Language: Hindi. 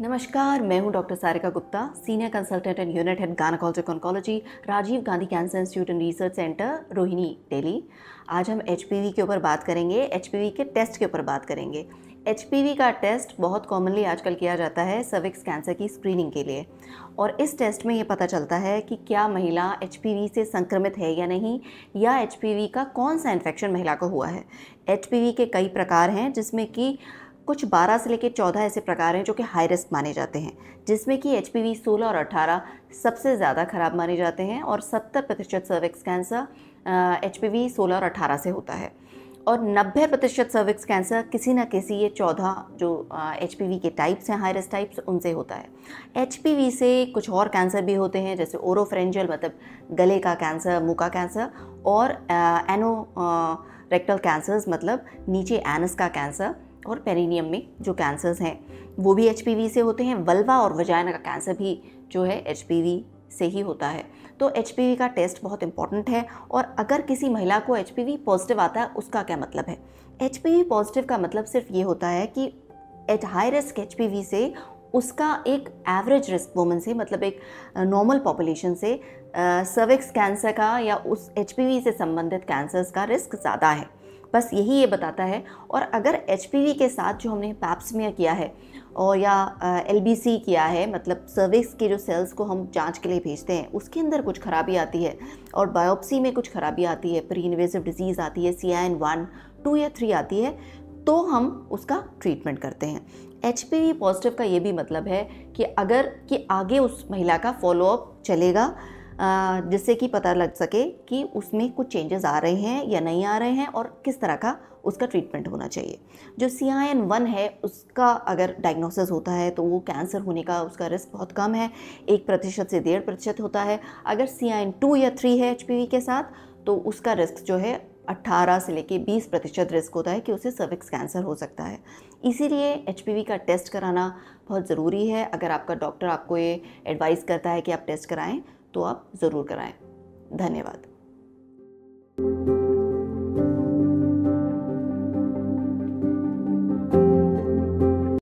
नमस्कार मैं हूं doctor Sarika Gupta senior consultant and unit head gynaecologic oncology Rajiv Gandhi cancer institute and research centre Rohini Delhi आज हम एच के ऊपर बात करेंगे एच के टेस्ट के ऊपर बात करेंगे एच का टेस्ट बहुत कॉमनली आजकल किया जाता है सर्विक्स कैंसर की स्क्रीनिंग के लिए और इस टेस्ट में ये पता चलता है कि क्या महिला एच से संक्रमित है या नहीं या एच का कौन सा इन्फेक्शन महिला को हुआ है एच के कई प्रकार हैं जिसमें कि कुछ 12 से लेकर 14 ऐसे प्रकार हैं जो कि हाई रिस्क माने जाते हैं जिसमें कि एच 16 और 18 सबसे ज़्यादा खराब माने जाते हैं और 70 प्रतिशत सर्विक्स कैंसर एच 16 और 18 से होता है और 90 प्रतिशत सर्विक्स कैंसर किसी ना किसी ये चौदह जो एच के टाइप्स हैं हाई रिस्क टाइप्स उनसे होता है एच से कुछ और कैंसर भी होते हैं जैसे ओरोफ्रेंजल मतलब गले का कैंसर मुँह का कैंसर और एनो रेक्टल कैंसर्स मतलब नीचे एनस का कैंसर और पेरिनियम में जो कैंसर्स हैं वो भी एच से होते हैं वल्वा और वजाइना का कैंसर भी जो है एच से ही होता है तो एच का टेस्ट बहुत इंपॉर्टेंट है और अगर किसी महिला को एच पॉजिटिव आता है उसका क्या मतलब है एच पॉजिटिव का मतलब सिर्फ ये होता है कि एट हाई रिस्क एच से उसका एक एवरेज रिस्क वुमेन से मतलब एक नॉर्मल पॉपुलेशन से सर्विक्स कैंसर का या उस एच से संबंधित कैंसर्स का रिस्क ज़्यादा है बस यही ये बताता है और अगर एच के साथ जो हमने पैप्समिया किया है और या एल किया है मतलब सर्विक्स के जो सेल्स को हम जांच के लिए भेजते हैं उसके अंदर कुछ खराबी आती है और बायोप्सी में कुछ खराबी आती है प्री इन्वेजिव डिजीज़ आती है C I N one two या थ्री आती है तो हम उसका ट्रीटमेंट करते हैं एच पॉजिटिव का ये भी मतलब है कि अगर कि आगे उस महिला का फॉलोअप चलेगा जिससे कि पता लग सके कि उसमें कुछ चेंजेस आ रहे हैं या नहीं आ रहे हैं और किस तरह का उसका ट्रीटमेंट होना चाहिए जो सी आई एन वन है उसका अगर डायग्नोसिस होता है तो वो कैंसर होने का उसका रिस्क बहुत कम है एक प्रतिशत से डेढ़ प्रतिशत होता है अगर सी आई एन टू या थ्री है एच पी वी के साथ तो उसका रिस्क जो है 18 से लेके 20 प्रतिशत रिस्क होता है कि उसे सर्विक्स कैंसर हो सकता है इसीलिए एच का टेस्ट कराना बहुत ज़रूरी है अगर आपका डॉक्टर आपको ये एडवाइस करता है कि आप टेस्ट कराएं तो आप ज़रूर कराएं धन्यवाद